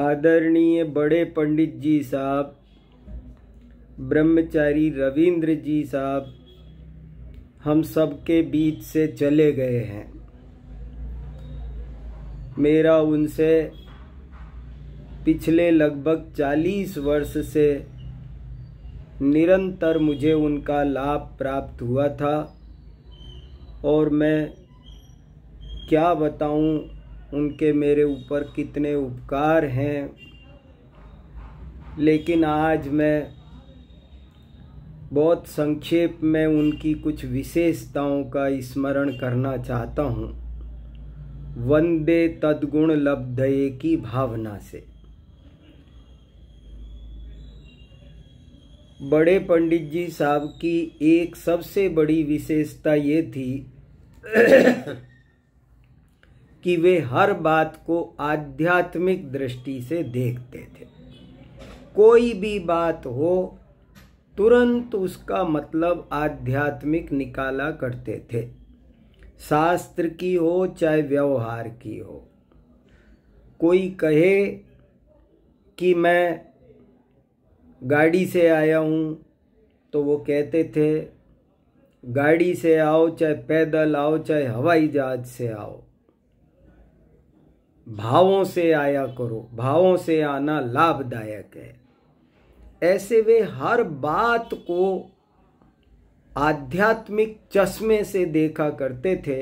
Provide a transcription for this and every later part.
आदरणीय बड़े पंडित जी साहब ब्रह्मचारी रविंद्र जी साहब हम सबके बीच से चले गए हैं मेरा उनसे पिछले लगभग चालीस वर्ष से निरंतर मुझे उनका लाभ प्राप्त हुआ था और मैं क्या बताऊं उनके मेरे ऊपर कितने उपकार हैं लेकिन आज मैं बहुत संक्षेप में उनकी कुछ विशेषताओं का स्मरण करना चाहता हूँ वंदे तद्गुण लब्धये की भावना से बड़े पंडित जी साहब की एक सबसे बड़ी विशेषता ये थी कि वे हर बात को आध्यात्मिक दृष्टि से देखते थे कोई भी बात हो तुरंत उसका मतलब आध्यात्मिक निकाला करते थे शास्त्र की हो चाहे व्यवहार की हो कोई कहे कि मैं गाड़ी से आया हूँ तो वो कहते थे गाड़ी से आओ चाहे पैदल आओ चाहे हवाई जहाज से आओ भावों से आया करो भावों से आना लाभदायक है ऐसे वे हर बात को आध्यात्मिक चश्मे से देखा करते थे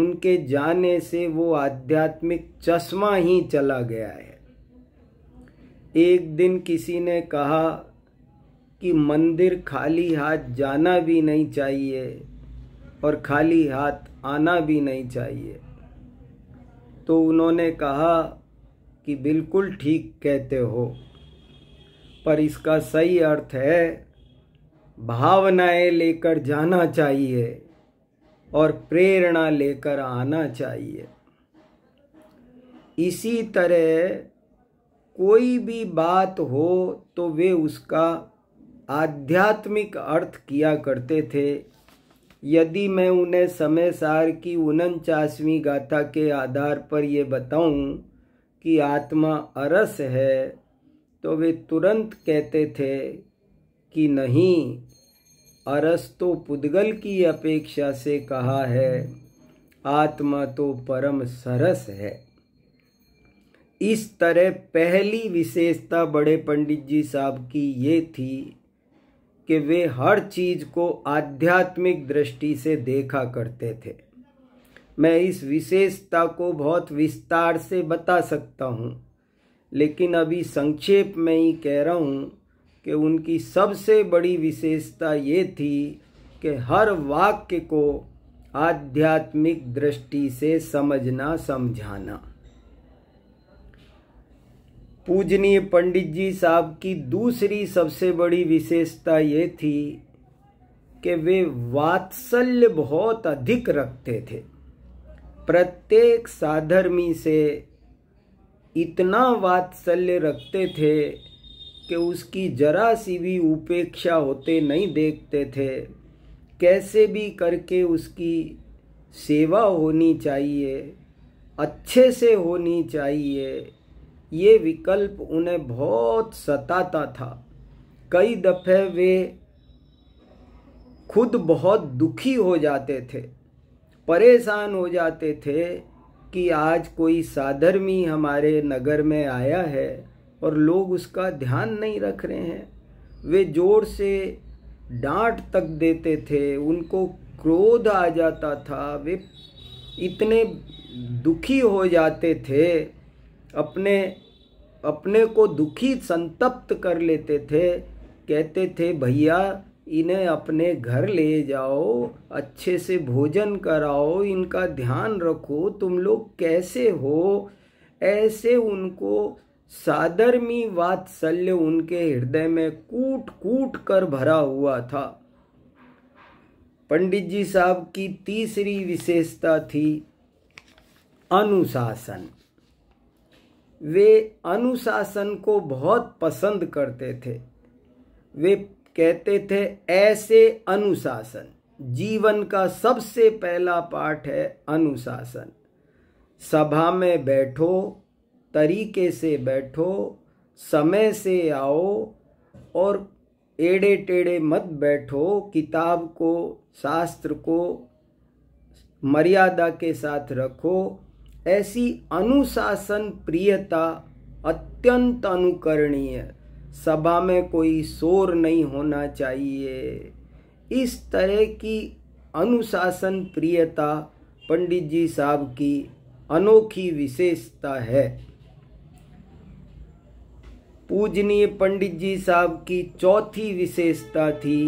उनके जाने से वो आध्यात्मिक चश्मा ही चला गया है एक दिन किसी ने कहा कि मंदिर खाली हाथ जाना भी नहीं चाहिए और खाली हाथ आना भी नहीं चाहिए तो उन्होंने कहा कि बिल्कुल ठीक कहते हो पर इसका सही अर्थ है भावनाएं लेकर जाना चाहिए और प्रेरणा लेकर आना चाहिए इसी तरह कोई भी बात हो तो वे उसका आध्यात्मिक अर्थ किया करते थे यदि मैं उन्हें समय सार की उनचासवीं गाथा के आधार पर ये बताऊं कि आत्मा अरस है तो वे तुरंत कहते थे कि नहीं अरस तो पुद्गल की अपेक्षा से कहा है आत्मा तो परम सरस है इस तरह पहली विशेषता बड़े पंडित जी साहब की ये थी कि वे हर चीज़ को आध्यात्मिक दृष्टि से देखा करते थे मैं इस विशेषता को बहुत विस्तार से बता सकता हूँ लेकिन अभी संक्षेप में ही कह रहा हूँ कि उनकी सबसे बड़ी विशेषता ये थी कि हर वाक्य को आध्यात्मिक दृष्टि से समझना समझाना पूजनीय पंडित जी साहब की दूसरी सबसे बड़ी विशेषता ये थी कि वे वात्सल्य बहुत अधिक रखते थे प्रत्येक साधर्मी से इतना वात्सल्य रखते थे कि उसकी जरा सी भी उपेक्षा होते नहीं देखते थे कैसे भी करके उसकी सेवा होनी चाहिए अच्छे से होनी चाहिए ये विकल्प उन्हें बहुत सताता था कई दफ़े वे खुद बहुत दुखी हो जाते थे परेशान हो जाते थे कि आज कोई साधर्मी हमारे नगर में आया है और लोग उसका ध्यान नहीं रख रहे हैं वे जोर से डांट तक देते थे उनको क्रोध आ जाता था वे इतने दुखी हो जाते थे अपने अपने को दुखी संतप्त कर लेते थे कहते थे भैया इन्हें अपने घर ले जाओ अच्छे से भोजन कराओ इनका ध्यान रखो तुम लोग कैसे हो ऐसे उनको सादरमी वात्सल्य उनके हृदय में कूट कूट कर भरा हुआ था पंडित जी साहब की तीसरी विशेषता थी अनुशासन वे अनुशासन को बहुत पसंद करते थे वे कहते थे ऐसे अनुशासन जीवन का सबसे पहला पाठ है अनुशासन सभा में बैठो तरीके से बैठो समय से आओ और एड़े टेढ़े मत बैठो किताब को शास्त्र को मर्यादा के साथ रखो ऐसी अनुशासन प्रियता अत्यंत अनुकरणीय सभा में कोई शोर नहीं होना चाहिए इस तरह की अनुशासन प्रियता पंडित जी साहब की अनोखी विशेषता है पूजनीय पंडित जी साहब की चौथी विशेषता थी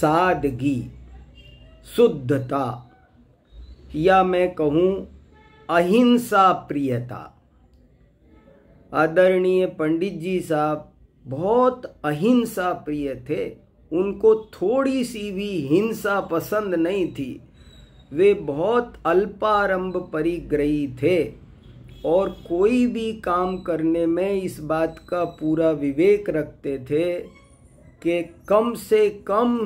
सादगी शुद्धता या मैं कहूँ अहिंसा प्रियता आदरणीय पंडित जी साहब बहुत अहिंसा प्रिय थे उनको थोड़ी सी भी हिंसा पसंद नहीं थी वे बहुत अल्पारंभ परिग्रही थे और कोई भी काम करने में इस बात का पूरा विवेक रखते थे कि कम से कम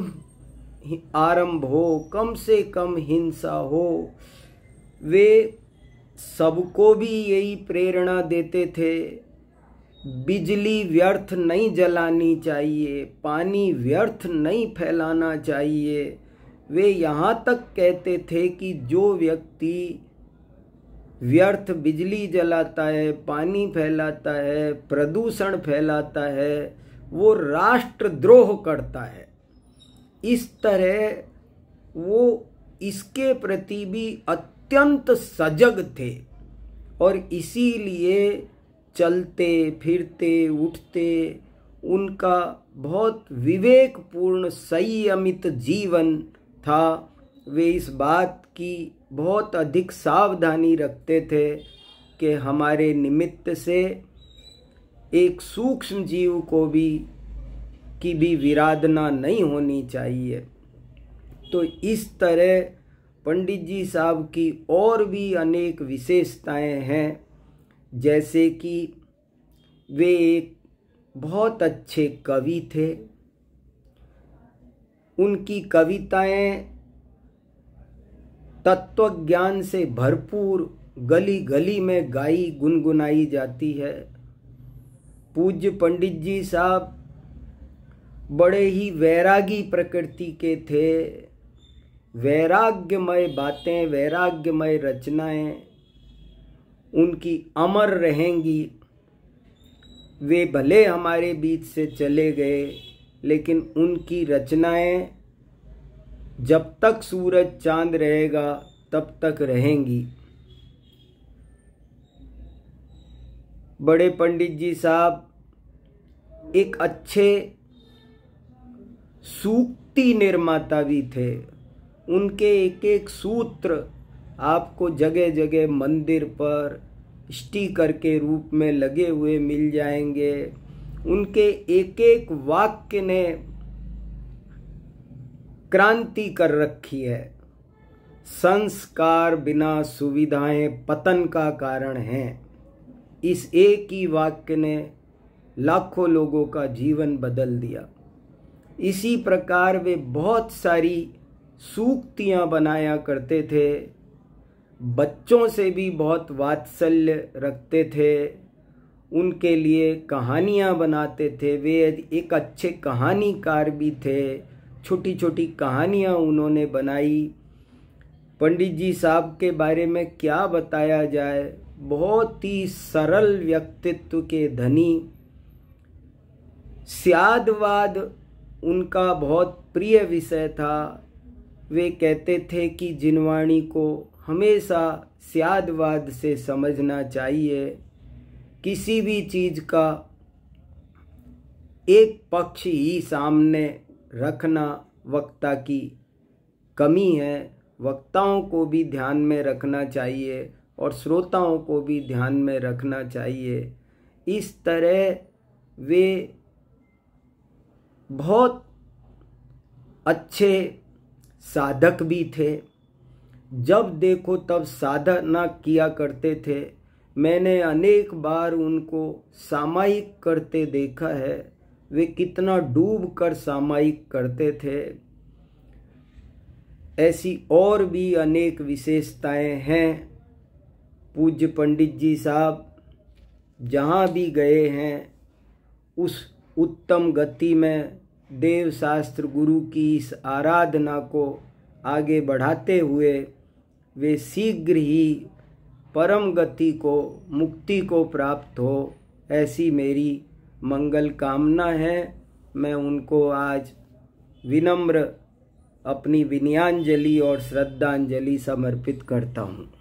आरंभ हो कम से कम हिंसा हो वे सबको भी यही प्रेरणा देते थे बिजली व्यर्थ नहीं जलानी चाहिए पानी व्यर्थ नहीं फैलाना चाहिए वे यहाँ तक कहते थे कि जो व्यक्ति व्यर्थ बिजली जलाता है पानी फैलाता है प्रदूषण फैलाता है वो राष्ट्रद्रोह करता है इस तरह वो इसके प्रति भी अत्यंत सजग थे और इसीलिए चलते फिरते उठते उनका बहुत विवेकपूर्ण संयमित जीवन था वे इस बात की बहुत अधिक सावधानी रखते थे कि हमारे निमित्त से एक सूक्ष्म जीव को भी की भी विराधना नहीं होनी चाहिए तो इस तरह पंडित जी साहब की और भी अनेक विशेषताएं हैं जैसे कि वे एक बहुत अच्छे कवि थे उनकी कविताएं तत्व ज्ञान से भरपूर गली गली में गाई गुनगुनाई जाती है पूज्य पंडित जी साहब बड़े ही वैरागी प्रकृति के थे वैराग्यमय बातें वैराग्यमय रचनाएं उनकी अमर रहेंगी वे भले हमारे बीच से चले गए लेकिन उनकी रचनाएं जब तक सूरज चांद रहेगा तब तक रहेंगी बड़े पंडित जी साहब एक अच्छे सूक्ति निर्माता भी थे उनके एक एक सूत्र आपको जगह जगह मंदिर पर स्टीकर के रूप में लगे हुए मिल जाएंगे उनके एक एक वाक्य ने क्रांति कर रखी है संस्कार बिना सुविधाएं पतन का कारण हैं इस एक ही वाक्य ने लाखों लोगों का जीवन बदल दिया इसी प्रकार वे बहुत सारी सूक्तियाँ बनाया करते थे बच्चों से भी बहुत वात्सल्य रखते थे उनके लिए कहानियाँ बनाते थे वे एक अच्छे कहानीकार भी थे छोटी छोटी कहानियाँ उन्होंने बनाई पंडित जी साहब के बारे में क्या बताया जाए बहुत ही सरल व्यक्तित्व के धनी स्यादवाद उनका बहुत प्रिय विषय था वे कहते थे कि जिनवाणी को हमेशा स्यादवाद से समझना चाहिए किसी भी चीज़ का एक पक्ष ही सामने रखना वक्ता की कमी है वक्ताओं को भी ध्यान में रखना चाहिए और श्रोताओं को भी ध्यान में रखना चाहिए इस तरह वे बहुत अच्छे साधक भी थे जब देखो तब साधना किया करते थे मैंने अनेक बार उनको सामायिक करते देखा है वे कितना डूब कर सामायिक करते थे ऐसी और भी अनेक विशेषताएं हैं पूज्य पंडित जी साहब जहाँ भी गए हैं उस उत्तम गति में देव शास्त्र गुरु की इस आराधना को आगे बढ़ाते हुए वे शीघ्र ही परम गति को मुक्ति को प्राप्त हो ऐसी मेरी मंगल कामना है मैं उनको आज विनम्र अपनी विनयांजलि और श्रद्धांजलि समर्पित करता हूँ